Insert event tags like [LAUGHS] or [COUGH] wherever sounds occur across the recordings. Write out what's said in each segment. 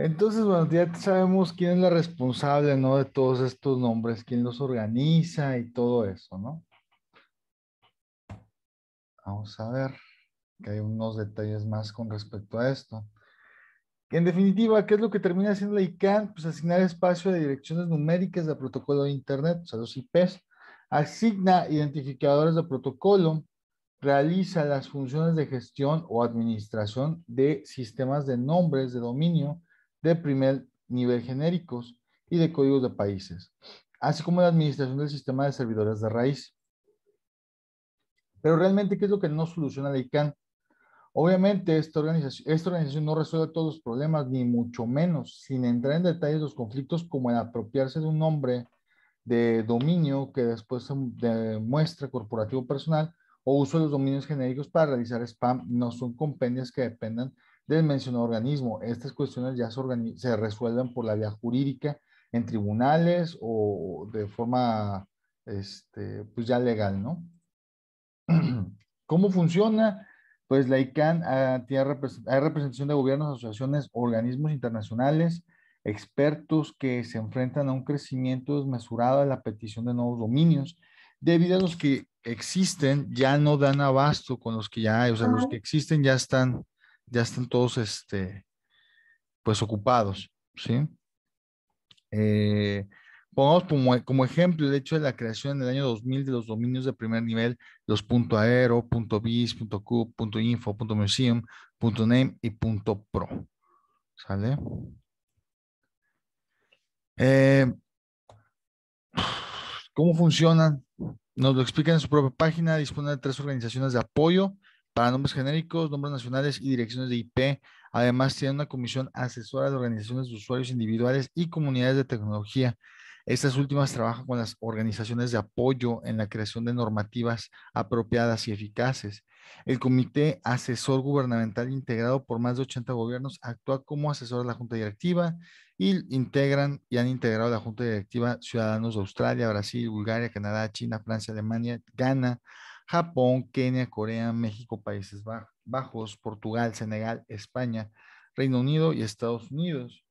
Entonces, bueno, ya sabemos quién es la responsable, ¿no? De todos estos nombres, quién los organiza y todo eso, ¿no? Vamos a ver que hay unos detalles más con respecto a esto. En definitiva, ¿qué es lo que termina haciendo la ICANN? Pues asignar espacio de direcciones numéricas de protocolo de Internet, o sea, los IPs. Asigna identificadores de protocolo, realiza las funciones de gestión o administración de sistemas de nombres de dominio, de primer nivel genéricos y de códigos de países, así como la administración del sistema de servidores de raíz. Pero realmente, ¿qué es lo que no soluciona la ICANN? Obviamente, esta organización, esta organización no resuelve todos los problemas, ni mucho menos, sin entrar en detalles los conflictos como el apropiarse de un nombre de dominio que después se demuestra corporativo personal o uso de los dominios genéricos para realizar spam, no son compendias que dependan del mencionado organismo. Estas cuestiones ya se, resuelven por la vía jurídica en tribunales o de forma este, pues ya legal, ¿no? [CLEARS THROAT] ¿Cómo funciona? Pues la ICANN ah, tiene representación de gobiernos, asociaciones, organismos internacionales, expertos que se enfrentan a un crecimiento desmesurado de la petición de nuevos dominios, debido a los que existen ya no dan abasto con los que ya, hay. o sea, los que existen ya están ya están todos este, pues ocupados, ¿sí? Eh, pongamos como, ejemplo el hecho de la creación en el año 2000 de los dominios de primer nivel, los punto .aero, punto .biz, punto punto .info, .museum, punto .name y .pro, ¿sale? Eh, ¿Cómo funcionan? Nos lo explican en su propia página, dispone de tres organizaciones de apoyo para nombres genéricos, nombres nacionales y direcciones de IP. Además, tiene una comisión asesora de organizaciones de usuarios individuales y comunidades de tecnología. Estas últimas trabajan con las organizaciones de apoyo en la creación de normativas apropiadas y eficaces. El Comité Asesor Gubernamental, integrado por más de 80 gobiernos, actúa como asesor de la Junta Directiva y integran y han integrado la Junta Directiva ciudadanos de Australia, Brasil, Bulgaria, Canadá, China, Francia, Alemania, Ghana, Japón, Kenia, Corea, México, Países Bajos, Portugal, Senegal, España, Reino Unido y Estados Unidos.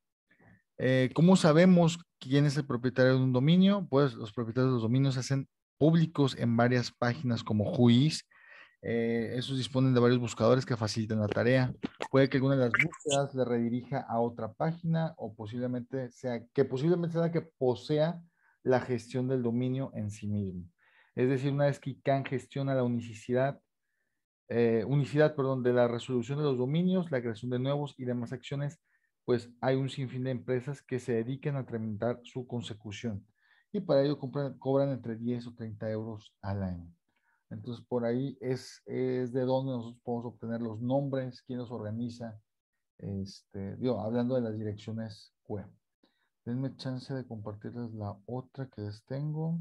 Eh, ¿Cómo sabemos quién es el propietario de un dominio? Pues los propietarios de los dominios se hacen públicos en varias páginas como Whois. Eh, esos disponen de varios buscadores que facilitan la tarea. Puede que alguna de las búsquedas le redirija a otra página o posiblemente sea que posiblemente sea la que posea la gestión del dominio en sí mismo. Es decir, una vez que ICANN gestiona la unicidad, eh, unicidad perdón, de la resolución de los dominios, la creación de nuevos y demás acciones, pues hay un sinfín de empresas que se dediquen a tramitar su consecución. Y para ello cobran entre 10 o 30 euros al año. Entonces, por ahí es, de donde nosotros podemos obtener los nombres, quién los organiza, este, hablando de las direcciones web. Denme chance de compartirles la otra que les tengo.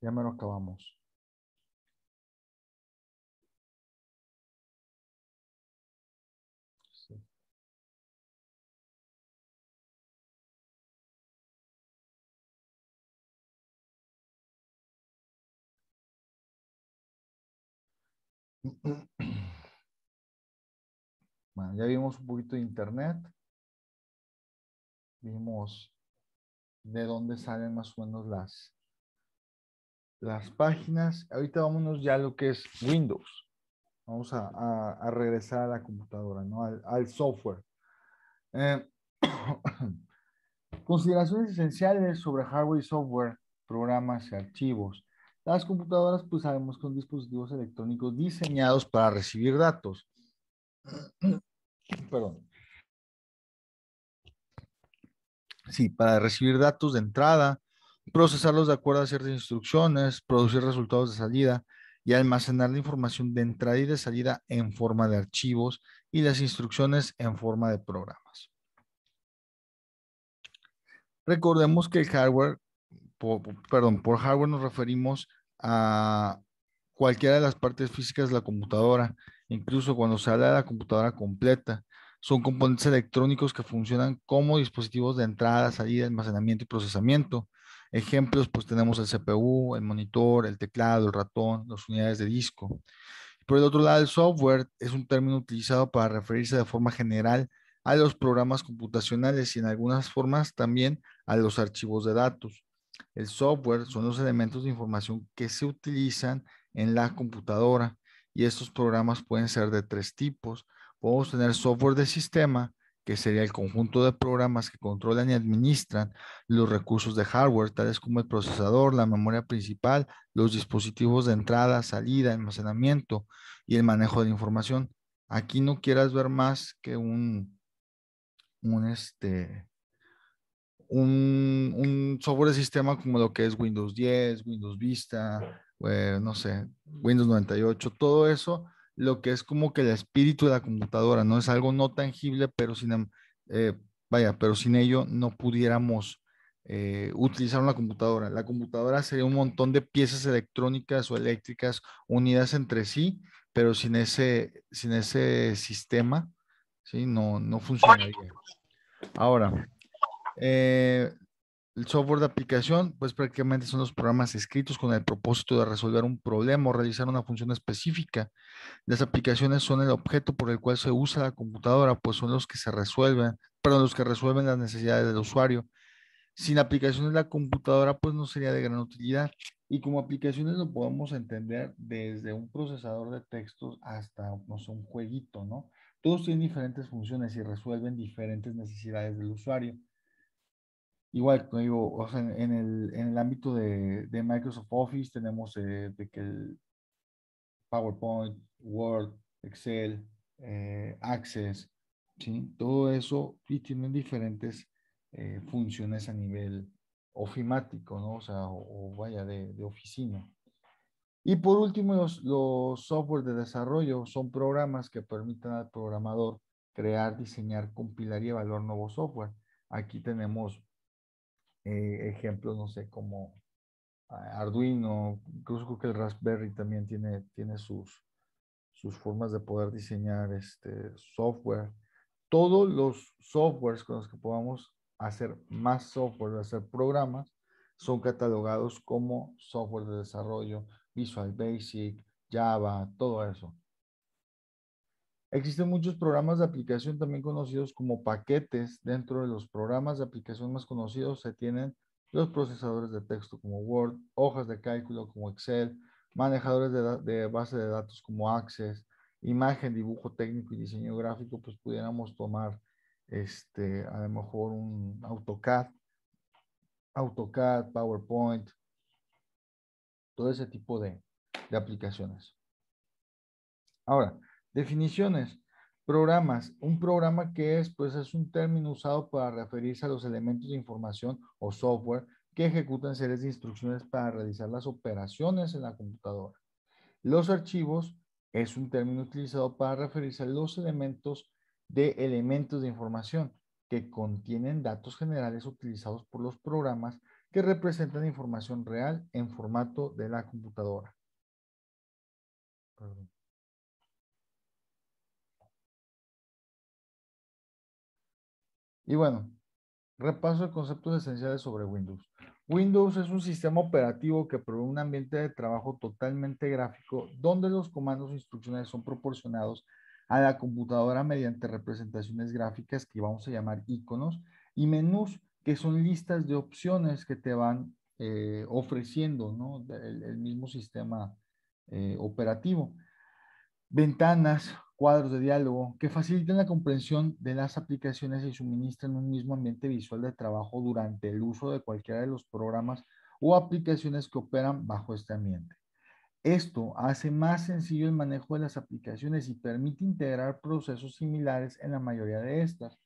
Ya menos acabamos. [CLEARS THROAT] Bueno, ya vimos un poquito de internet. Vimos de dónde salen más o menos las las páginas. Ahorita vámonos ya a lo que es Windows. Vamos a, regresar a la computadora, ¿no? Al, software. Eh, [COUGHS] consideraciones esenciales sobre hardware y software, programas y archivos. Las computadoras, pues sabemos que son dispositivos electrónicos diseñados para recibir datos. [COUGHS] Perdón. Sí, para recibir datos de entrada, procesarlos de acuerdo a ciertas instrucciones, producir resultados de salida y almacenar la información de entrada y de salida en forma de archivos y las instrucciones en forma de programas. Recordemos que el hardware, perdón, por hardware nos referimos a cualquiera de las partes físicas de la computadora, incluso cuando se habla de la computadora completa. Son componentes electrónicos que funcionan como dispositivos de entrada, salida, almacenamiento y procesamiento. Ejemplos, pues tenemos el CPU, el monitor, el teclado, el ratón, las unidades de disco. Por el otro lado, el software es un término utilizado para referirse de forma general a los programas computacionales y en algunas formas también a los archivos de datos. El software son los elementos de información que se utilizan en la computadora y estos programas pueden ser de tres tipos. Podemos tener software de sistema, que sería el conjunto de programas que controlan y administran los recursos de hardware, tales como el procesador, la memoria principal, los dispositivos de entrada, salida, almacenamiento y el manejo de información. Aquí no quieras ver más que un, un, este, un, un software de sistema como lo que es Windows 10, Windows Vista, eh, no sé, Windows 98, todo eso lo que es como que el espíritu de la computadora, ¿no? Es algo no tangible, pero sin, em, eh, vaya, pero sin ello no pudiéramos eh, utilizar una computadora. La computadora sería un montón de piezas electrónicas o eléctricas unidas entre sí, pero sin ese, sin ese sistema, ¿sí? No, no funcionaría. Ahora, eh, el software de aplicación, pues prácticamente son los programas escritos con el propósito de resolver un problema o realizar una función específica. Las aplicaciones son el objeto por el cual se usa la computadora, pues son los que se resuelven, perdón, los que resuelven las necesidades del usuario. Sin aplicaciones la computadora, pues no sería de gran utilidad. Y como aplicaciones lo podemos entender desde un procesador de textos hasta, un jueguito, ¿no? Todos tienen diferentes funciones y resuelven diferentes necesidades del usuario. Igual, como digo, en, el, ámbito de, Microsoft Office tenemos eh, de que PowerPoint, Word, Excel, eh, Access, ¿sí? todo eso y tienen diferentes eh, funciones a nivel ofimático, ¿no? O sea, o, vaya de, oficina. Y por último, los, software de desarrollo son programas que permiten al programador crear, diseñar, compilar y evaluar nuevos software. Aquí tenemos eh, ejemplos, no sé, como ah, Arduino, incluso creo que el Raspberry también tiene, tiene sus, sus formas de poder diseñar este software. Todos los softwares con los que podamos hacer más software, hacer programas, son catalogados como software de desarrollo, Visual Basic, Java, todo eso. Existen muchos programas de aplicación también conocidos como paquetes. Dentro de los programas de aplicación más conocidos se tienen los procesadores de texto como Word, hojas de cálculo como Excel, manejadores de, base de datos como Access, imagen, dibujo técnico y diseño gráfico, pues pudiéramos tomar este, a lo mejor un AutoCAD, AutoCAD, PowerPoint, todo ese tipo de aplicaciones. Ahora, Definiciones. Programas. Un programa que es, pues es un término usado para referirse a los elementos de información o software que ejecutan series de instrucciones para realizar las operaciones en la computadora. Los archivos es un término utilizado para referirse a los elementos de elementos de información que contienen datos generales utilizados por los programas que representan información real en formato de la computadora. Perdón. Y bueno, repaso de conceptos esenciales sobre Windows. Windows es un sistema operativo que provee un ambiente de trabajo totalmente gráfico donde los comandos instruccionales instrucciones son proporcionados a la computadora mediante representaciones gráficas que vamos a llamar iconos y menús que son listas de opciones que te van eh, ofreciendo ¿no? el, mismo sistema eh, operativo. Ventanas, cuadros de diálogo que facilitan la comprensión de las aplicaciones y suministran un mismo ambiente visual de trabajo durante el uso de cualquiera de los programas o aplicaciones que operan bajo este ambiente. Esto hace más sencillo el manejo de las aplicaciones y permite integrar procesos similares en la mayoría de estas.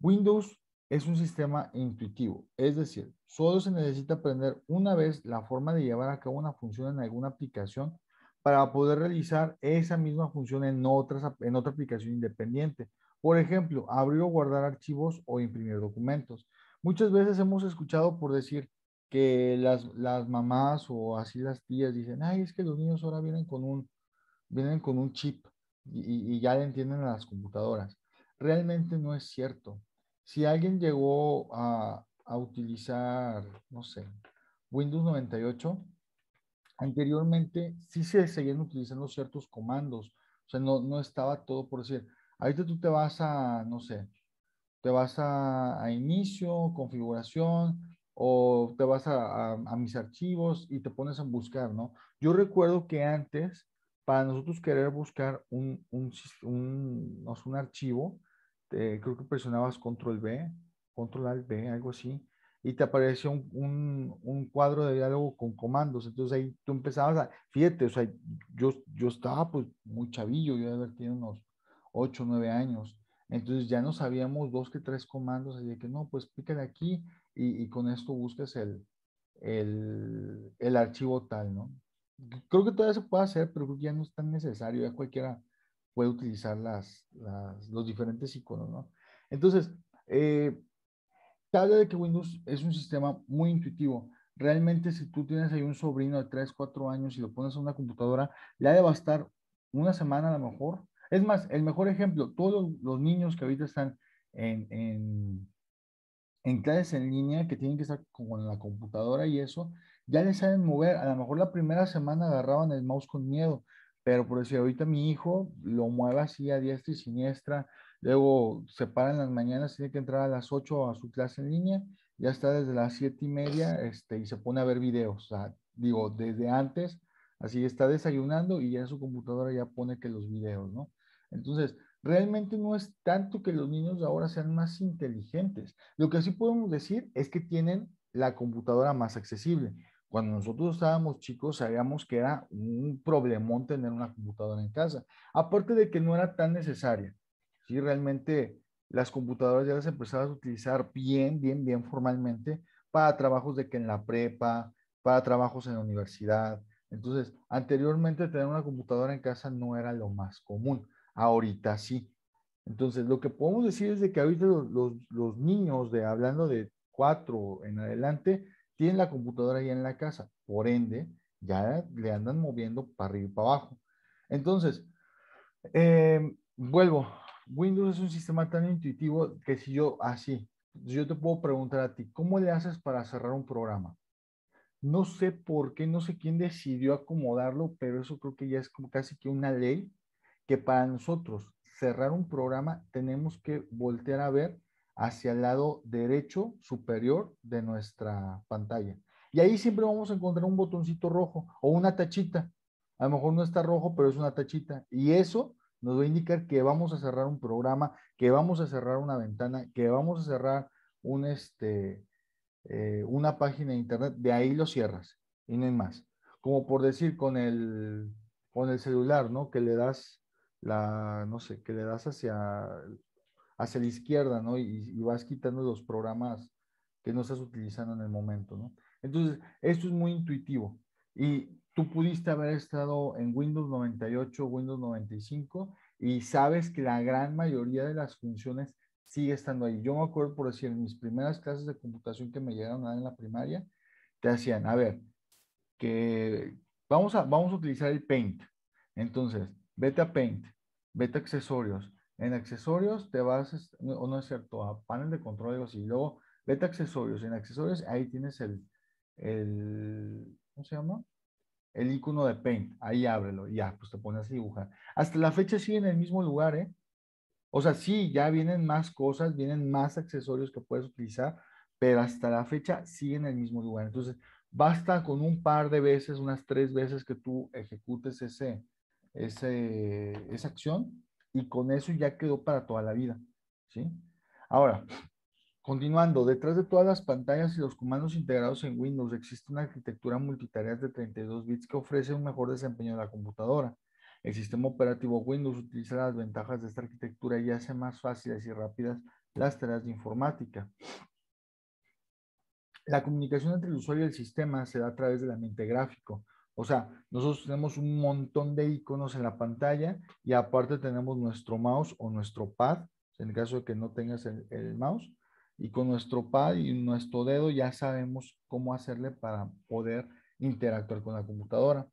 Windows es un sistema intuitivo, es decir, solo se necesita aprender una vez la forma de llevar a cabo una función en alguna aplicación para poder realizar esa misma función en, otras, en otra aplicación independiente. Por ejemplo, abrir o guardar archivos o imprimir documentos. Muchas veces hemos escuchado por decir que las, mamás o así las tías dicen, ay, es que los niños ahora vienen con un, vienen con un chip y, ya le entienden a las computadoras. Realmente no es cierto. Si alguien llegó a, a utilizar, no sé, Windows 98, anteriormente sí se seguían utilizando ciertos comandos, o sea, no, no estaba todo por decir, ahorita tú te vas a, no sé, te vas a, inicio, configuración, o te vas a, mis archivos y te pones a buscar, ¿no? Yo recuerdo que antes, para nosotros querer buscar un, un, un, un archivo, creo que presionabas control B, control alt B, algo así, y te apareció un, un, un, cuadro de diálogo con comandos. Entonces ahí tú empezabas a, fíjate, o sea, yo, yo estaba pues muy chavillo, yo ya haber unos 8, 9 años. Entonces ya no sabíamos dos que tres comandos, así que no, pues pícale aquí y, y con esto buscas el, el, el, archivo tal, ¿no? Creo que todavía se puede hacer, pero creo que ya no es tan necesario, ya cualquiera puede utilizar las, las los diferentes iconos, ¿no? Entonces, eh, te de que Windows es un sistema muy intuitivo. Realmente, si tú tienes ahí un sobrino de 3, 4 años y lo pones a una computadora, le ha de bastar una semana a lo mejor. Es más, el mejor ejemplo, todos los niños que ahorita están en, en clases en línea, que tienen que estar con la computadora y eso, ya les saben mover. A lo mejor la primera semana agarraban el mouse con miedo, pero por decir, ahorita mi hijo lo mueve así a diestra y siniestra, Luego se para en las mañanas, tiene que entrar a las 8 a su clase en línea, ya está desde las siete y media este, y se pone a ver videos. O sea, digo, desde antes, así está desayunando y ya en su computadora ya pone que los videos, ¿no? Entonces, realmente no es tanto que los niños ahora sean más inteligentes. Lo que sí podemos decir es que tienen la computadora más accesible. Cuando nosotros estábamos chicos sabíamos que era un problemón tener una computadora en casa, aparte de que no era tan necesaria. ¿sí? Realmente las computadoras ya las empezabas a utilizar bien, bien, bien formalmente para trabajos de que en la prepa, para trabajos en la universidad. Entonces, anteriormente tener una computadora en casa no era lo más común, ahorita sí. Entonces, lo que podemos decir es de que ahorita los, niños, de, hablando de cuatro en adelante, tienen la computadora ya en la casa. Por ende, ya le andan moviendo para arriba y para abajo. Entonces, em, vuelvo, Windows es un sistema tan intuitivo que si yo así, yo te puedo preguntar a ti, ¿cómo le haces para cerrar un programa? No sé por qué, no sé quién decidió acomodarlo, pero eso creo que ya es como casi que una ley que para nosotros cerrar un programa tenemos que voltear a ver hacia el lado derecho superior de nuestra pantalla. Y ahí siempre vamos a encontrar un botoncito rojo o una tachita. A lo mejor no está rojo, pero es una tachita. Y eso nos va a indicar que vamos a cerrar un programa, que vamos a cerrar una ventana, que vamos a cerrar un, este, eh, una página de internet, de ahí lo cierras y no hay más. Como por decir con el, con el celular, ¿no? Que le das la, no sé, que le das hacia, hacia la izquierda, ¿no? Y, vas quitando los programas que no estás utilizando en el momento, ¿no? Entonces, esto es muy intuitivo. Y tú pudiste haber estado en Windows 98, Windows 95 y sabes que la gran mayoría de las funciones sigue estando ahí. Yo me acuerdo, por decir, en mis primeras clases de computación que me llegaron a en la primaria, te hacían, a ver, que vamos a, vamos a utilizar el Paint. Entonces, vete a Paint, vete a accesorios. En accesorios te vas, o no es cierto, a panel de control y así. Luego, vete a accesorios. En accesorios ahí tienes el, el ¿cómo se llama? el icono de Paint, ahí ábrelo, y ya, pues te pones a dibujar. Hasta la fecha sigue en el mismo lugar, ¿eh? O sea, sí, ya vienen más cosas, vienen más accesorios que puedes utilizar, pero hasta la fecha sigue en el mismo lugar. Entonces, basta con un par de veces, unas tres veces que tú ejecutes ese, ese, esa acción y con eso ya quedó para toda la vida, ¿sí? Ahora, Continuando, detrás de todas las pantallas y los comandos integrados en Windows existe una arquitectura multitareas de 32 bits que ofrece un mejor desempeño de la computadora. El sistema operativo Windows utiliza las ventajas de esta arquitectura y hace más fáciles y rápidas las tareas de informática. La comunicación entre el usuario y el sistema se da a través del ambiente gráfico. O sea, nosotros tenemos un montón de iconos en la pantalla y aparte tenemos nuestro mouse o nuestro pad, en caso de que no tengas el mouse, y con nuestro pad y nuestro dedo ya sabemos cómo hacerle para poder interactuar con la computadora.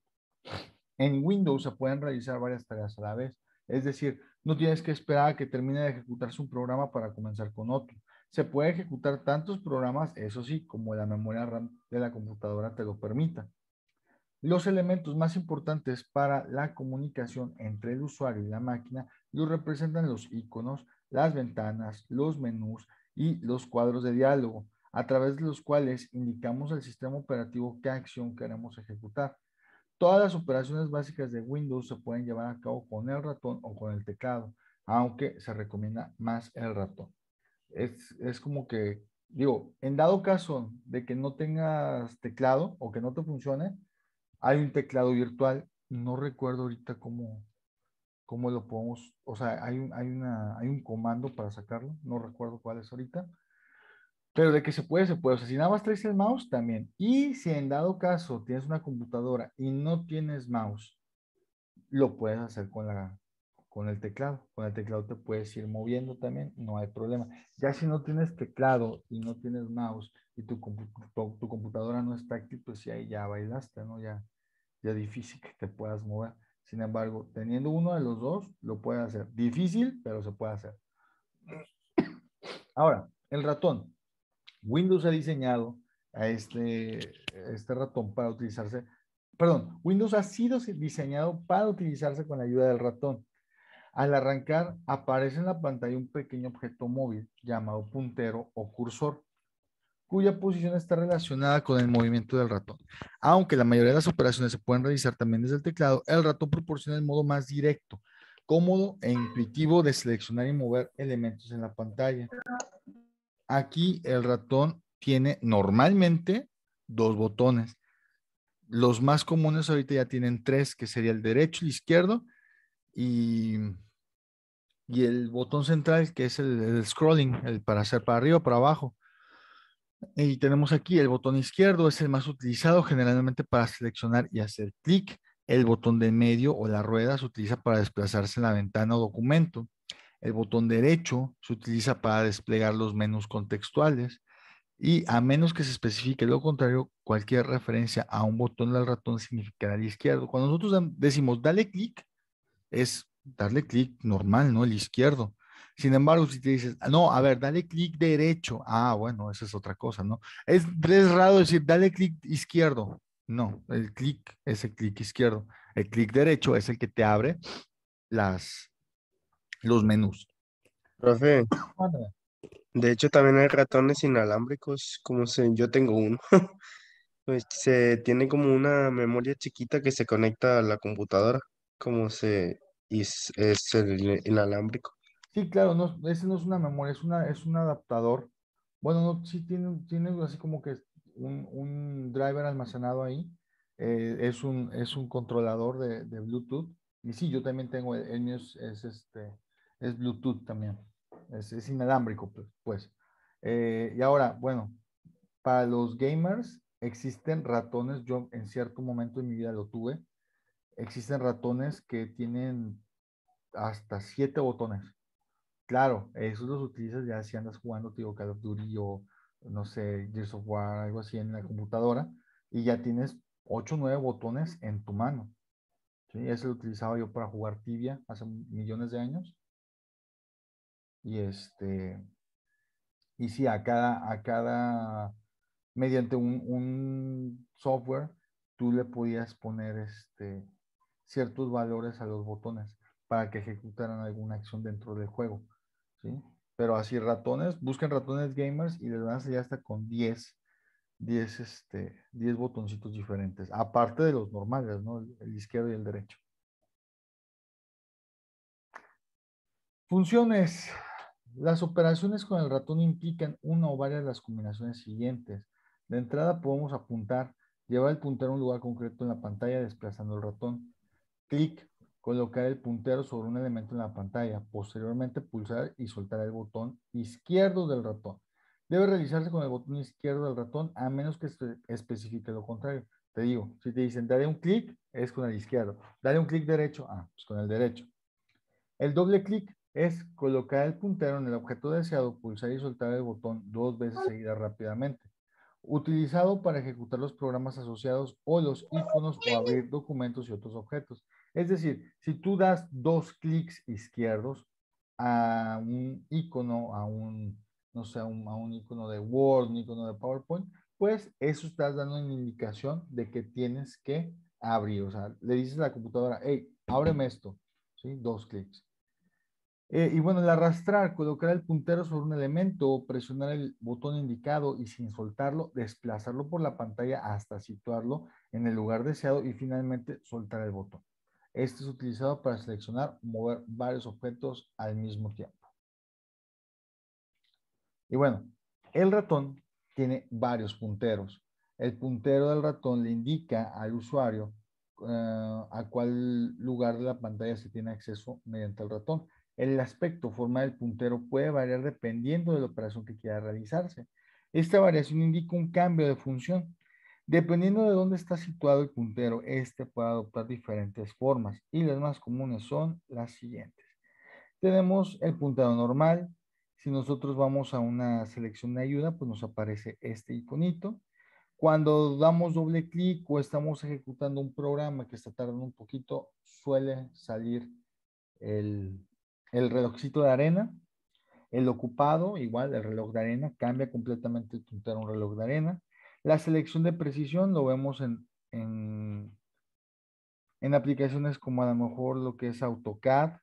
En Windows se pueden realizar varias tareas a la vez, es decir, no tienes que esperar a que termine de ejecutarse un programa para comenzar con otro. Se puede ejecutar tantos programas, eso sí, como la memoria RAM de la computadora te lo permita. Los elementos más importantes para la comunicación entre el usuario y la máquina los representan los iconos, las ventanas, los menús, y los cuadros de diálogo, a través de los cuales indicamos al sistema operativo qué acción queremos ejecutar. Todas las operaciones básicas de Windows se pueden llevar a cabo con el ratón o con el teclado, aunque se recomienda más el ratón. Es, como que, digo, en dado caso de que no tengas teclado o que no te funcione, hay un teclado virtual. No recuerdo ahorita cómo, cómo lo podemos, o sea, hay un, hay una, hay un comando para sacarlo, no recuerdo cuál es ahorita, pero de que se puede, se puede. O sea, si nada más traes el mouse, también. Y si en dado caso tienes una computadora y no tienes mouse, lo puedes hacer con, la, con el teclado. Con el teclado te puedes ir moviendo también, no hay problema. Ya si no tienes teclado y no tienes mouse y tu, computadora no es táctil, pues ya, ya bailaste, ¿no? Ya, ya difícil que te puedas mover. Sin embargo, teniendo uno de los dos, lo puede hacer. Difícil, pero se puede hacer. Ahora, el ratón. Windows ha diseñado a este, este ratón para utilizarse. Perdón, Windows ha sido diseñado para utilizarse con la ayuda del ratón. Al arrancar, aparece en la pantalla un pequeño objeto móvil llamado puntero o cursor cuya posición está relacionada con el movimiento del ratón. Aunque la mayoría de las operaciones se pueden realizar también desde el teclado, el ratón proporciona el modo más directo, cómodo e intuitivo de seleccionar y mover elementos en la pantalla. Aquí el ratón tiene normalmente dos botones. Los más comunes ahorita ya tienen tres, que sería el derecho, el izquierdo y, y el botón central, que es el, scrolling, el para hacer para arriba, o para abajo y tenemos aquí el botón izquierdo, es el más utilizado generalmente para seleccionar y hacer clic. El botón de medio o la rueda se utiliza para desplazarse en la ventana o documento. El botón derecho se utiliza para desplegar los menús contextuales. Y a menos que se especifique lo contrario, cualquier referencia a un botón del ratón significará el izquierdo. Cuando nosotros decimos dale clic, es darle clic normal, ¿no? El izquierdo. Sin embargo, si te dices, no, a ver, dale clic derecho. Ah, bueno, esa es otra cosa, ¿no? Es, raro decir, dale clic izquierdo. No, el clic es el clic izquierdo. El clic derecho es el que te abre las, los menús. Profe, de hecho también hay ratones inalámbricos, como se, yo tengo uno. [LAUGHS] pues se tiene como una memoria chiquita que se conecta a la computadora, como se, es el inalámbrico. Sí, claro, no, ese no es una memoria, es, una, es un adaptador. Bueno, no, sí tiene, tiene así como que un, un driver almacenado ahí. Eh, es, un, es un controlador de, Bluetooth. Y sí, yo también tengo, el, mío es, este, es Bluetooth también. Es, inalámbrico, pues. pues. Eh, y ahora, bueno, para los gamers existen ratones, yo en cierto momento de mi vida lo tuve, existen ratones que tienen hasta siete botones. Claro, esos los utilizas ya si andas jugando, tipo Call of Duty o, no sé, Gears of algo así en la computadora, y ya tienes 8 o 9 botones en tu mano. ¿sí? Ese lo utilizaba yo para jugar tibia hace millones de años. Y este, y sí, a cada, a cada, mediante un, un software, tú le podías poner este, ciertos valores a los botones para que ejecutaran alguna acción dentro del juego. Pero así ratones, busquen ratones gamers y les van a salir hasta con 10, 10, este, 10 botoncitos diferentes, aparte de los normales, ¿no? El izquierdo y el derecho. Funciones. Las operaciones con el ratón implican una o varias de las combinaciones siguientes. De entrada podemos apuntar, llevar el puntero a un lugar concreto en la pantalla desplazando el ratón. Clic colocar el puntero sobre un elemento en la pantalla, posteriormente pulsar y soltar el botón izquierdo del ratón. Debe realizarse con el botón izquierdo del ratón a menos que se especifique lo contrario. Te digo, si te dicen daré un clic, es con el izquierdo. Dale un clic derecho, ah, pues con el derecho. El doble clic es colocar el puntero en el objeto deseado, pulsar y soltar el botón dos veces seguidas rápidamente. Utilizado para ejecutar los programas asociados o los iconos o abrir documentos y otros objetos. Es decir, si tú das dos clics izquierdos a un icono, a un, no sé, a un, icono de Word, un icono de PowerPoint, pues eso estás dando una indicación de que tienes que abrir. O sea, le dices a la computadora, hey, ábreme esto. ¿Sí? Dos clics. Eh, y bueno, el arrastrar, colocar el puntero sobre un elemento, presionar el botón indicado y sin soltarlo, desplazarlo por la pantalla hasta situarlo en el lugar deseado y finalmente soltar el botón. Este es utilizado para seleccionar o mover varios objetos al mismo tiempo. Y bueno, el ratón tiene varios punteros. El puntero del ratón le indica al usuario eh, a cuál lugar de la pantalla se tiene acceso mediante el ratón. El aspecto, o forma del puntero puede variar dependiendo de la operación que quiera realizarse. Esta variación indica un cambio de función. Dependiendo de dónde está situado el puntero, este puede adoptar diferentes formas y las más comunes son las siguientes. Tenemos el puntero normal. Si nosotros vamos a una selección de ayuda, pues nos aparece este iconito. Cuando damos doble clic o estamos ejecutando un programa que está tardando un poquito, suele salir el, el relojcito de arena. El ocupado, igual, el reloj de arena, cambia completamente el puntero a un reloj de arena la selección de precisión lo vemos en, en, aplicaciones como a lo mejor lo que es AutoCAD,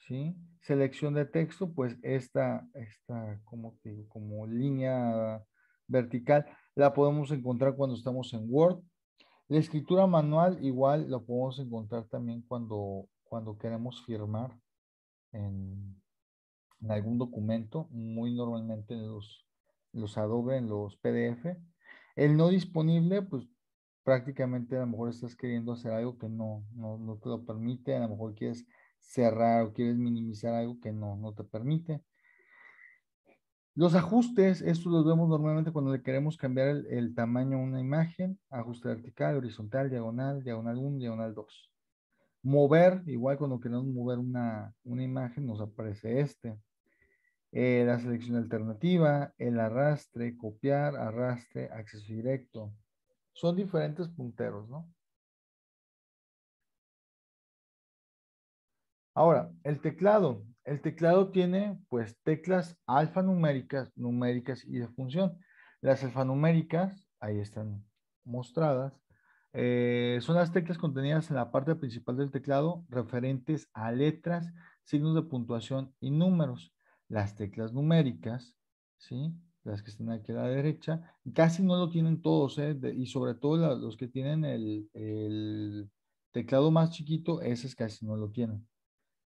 ¿sí? Selección de texto, pues esta, esta como, digo, como línea vertical la podemos encontrar cuando estamos en Word. La escritura manual igual la podemos encontrar también cuando, cuando queremos firmar en, algún documento, muy normalmente en los, los Adobe, en los PDF. El no disponible, pues prácticamente a lo mejor estás queriendo hacer algo que no, no, te lo permite, a lo mejor quieres cerrar o quieres minimizar algo que no, te permite. Los ajustes, estos los vemos normalmente cuando le queremos cambiar el, tamaño a una imagen, ajuste vertical, horizontal, diagonal, diagonal 1, diagonal 2. Mover, igual cuando queremos mover una imagen nos aparece este. Eh, la selección alternativa, el arrastre, copiar, arrastre, acceso directo. Son diferentes punteros, ¿no? Ahora, el teclado. El teclado tiene pues teclas alfanuméricas, numéricas y de función. Las alfanuméricas, ahí están mostradas, eh, son las teclas contenidas en la parte principal del teclado referentes a letras, signos de puntuación y números las teclas numéricas, ¿sí? las que están aquí a la derecha, casi no lo tienen todos, ¿eh? y sobre todo los que tienen el, el, teclado más chiquito, esas casi no lo tienen.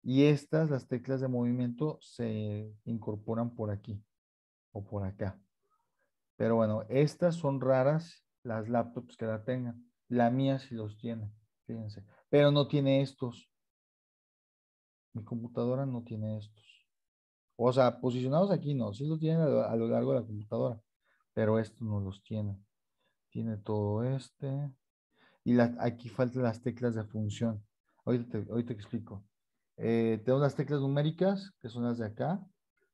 Y estas, las teclas de movimiento, se incorporan por aquí o por acá. Pero bueno, estas son raras las laptops que la tengan. La mía sí los tiene, fíjense. Pero no tiene estos. Mi computadora no tiene estos. O sea, posicionados aquí no, sí lo tienen a lo, largo de la computadora, pero esto no los tiene. Tiene todo este. Y aquí faltan las teclas de función. Ahorita te, te explico. Eh, Tengo las teclas numéricas, que son las de acá.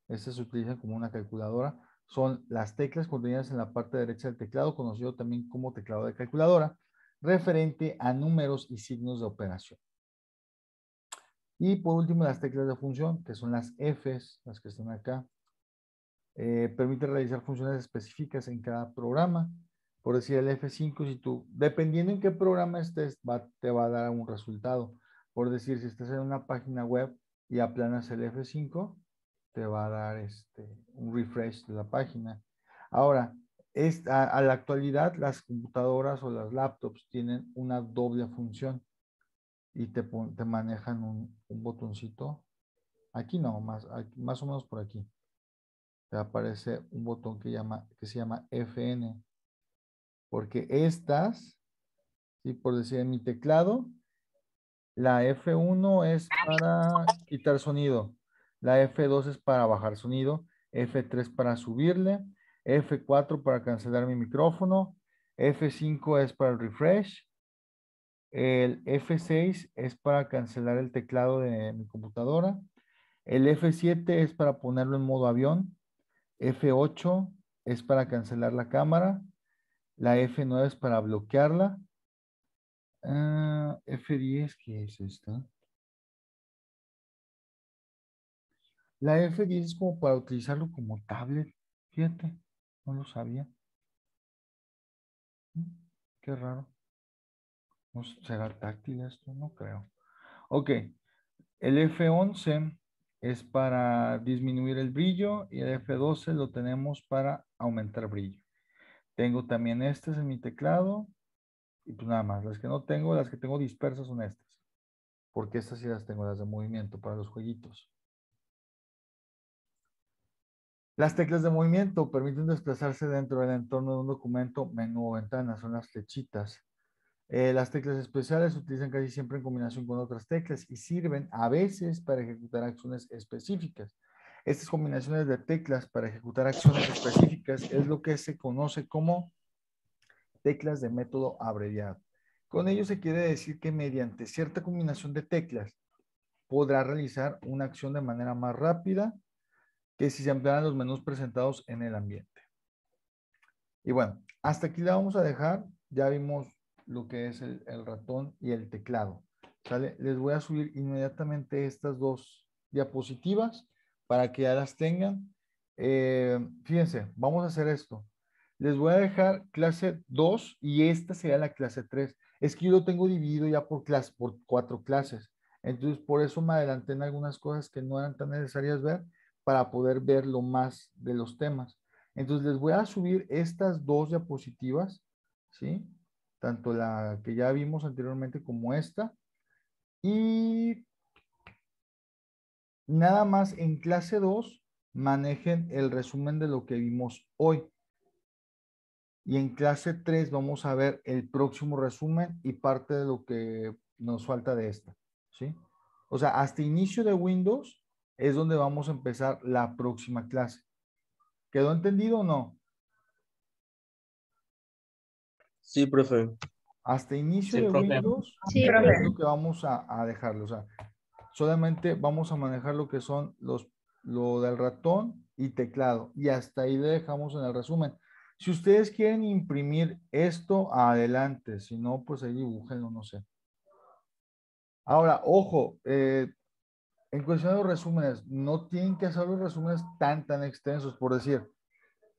Estas se utilizan como una calculadora. Son las teclas contenidas en la parte derecha del teclado, conocido también como teclado de calculadora, referente a números y signos de operación. Y por último, las teclas de función, que son las Fs, las que están acá. permiten eh, permite realizar funciones específicas en cada programa. Por decir, el F5, si tú, dependiendo en qué programa estés, va, te va a dar un resultado. Por decir, si estás en una página web y aplanas el F5, te va a dar este, un refresh de la página. Ahora, es, a la actualidad, las computadoras o las laptops tienen una doble función y te, te manejan un, un, botoncito. Aquí no, más, más o menos por aquí. Te aparece un botón que, llama, que se llama FN. Porque estas, ¿sí? por decir, en mi teclado, la F1 es para quitar sonido. La F2 es para bajar sonido. F3 para subirle. F4 para cancelar mi micrófono. F5 es para el refresh. El F6 es para cancelar el teclado de mi computadora. El F7 es para ponerlo en modo avión. F8 es para cancelar la cámara. La F9 es para bloquearla. Ah, F10, ¿qué es esto? La F10 es como para utilizarlo como tablet. Fíjate, no lo sabía. Mm, qué raro. ¿Será táctil esto? No creo. Ok. El F11 es para disminuir el brillo y el F12 lo tenemos para aumentar brillo. Tengo también estas en mi teclado y pues nada más. Las que no tengo, las que tengo dispersas son estas. Porque estas sí las tengo, las de movimiento para los jueguitos. Las teclas de movimiento permiten desplazarse dentro del entorno de un documento, menú o ventana, son las flechitas. Eh, las teclas especiales se utilizan casi siempre en combinación con otras teclas y sirven a veces para ejecutar acciones específicas. Estas combinaciones de teclas para ejecutar acciones específicas es lo que se conoce como teclas de método abreviado. Con ello se quiere decir que mediante cierta combinación de teclas podrá realizar una acción de manera más rápida que si se emplearan los menús presentados en el ambiente. Y bueno, hasta aquí la vamos a dejar. Ya vimos lo que es el, ratón y el teclado. ¿sale? Les voy a subir inmediatamente estas dos diapositivas para que ya las tengan. Eh, fíjense, vamos a hacer esto. Les voy a dejar clase 2 y esta será la clase 3. Es que yo lo tengo dividido ya por, clase, por cuatro clases. Entonces, por eso me adelanté en algunas cosas que no eran tan necesarias ver para poder ver lo más de los temas. Entonces, les voy a subir estas dos diapositivas, ¿sí? tanto la que ya vimos anteriormente como esta. Y nada más en clase 2 manejen el resumen de lo que vimos hoy. Y en clase 3 vamos a ver el próximo resumen y parte de lo que nos falta de esta. ¿sí? O sea, hasta inicio de Windows es donde vamos a empezar la próxima clase. ¿Quedó entendido o no? Sí, profe. Hasta inicio de es lo que vamos a, dejarlo. O sea, solamente vamos a manejar lo que son los, lo del ratón y teclado. Y hasta ahí le dejamos en el resumen. Si ustedes quieren imprimir esto, adelante. Si no, pues ahí dibújenlo, no sé. Ahora, ojo, eh, en cuestión de los resúmenes, no tienen que hacer los resúmenes tan, tan extensos. Por decir,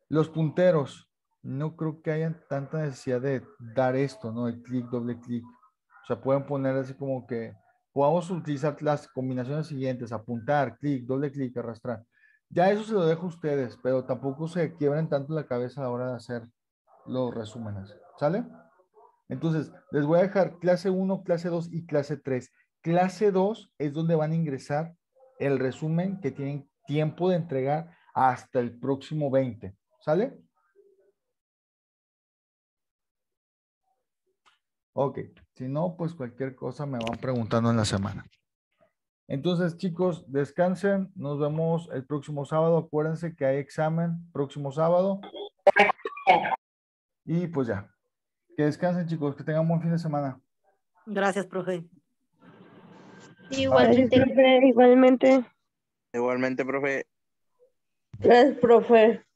los punteros no creo que hayan tanta necesidad de dar esto, ¿no? El clic, doble clic. O sea, pueden poner así como que podamos utilizar las combinaciones siguientes, apuntar, clic, doble clic, arrastrar. Ya eso se lo dejo a ustedes, pero tampoco se quiebran tanto la cabeza a la hora de hacer los resúmenes. ¿Sale? Entonces, les voy a dejar clase 1, clase 2 y clase 3. Clase 2 es donde van a ingresar el resumen que tienen tiempo de entregar hasta el próximo 20. ¿Sale? Ok, si no, pues cualquier cosa me van preguntando en la semana. Entonces, chicos, descansen. Nos vemos el próximo sábado. Acuérdense que hay examen próximo sábado. Y pues ya. Que descansen, chicos. Que tengan buen fin de semana. Gracias, profe. Igualmente. Igualmente. Igualmente, profe. Gracias, profe.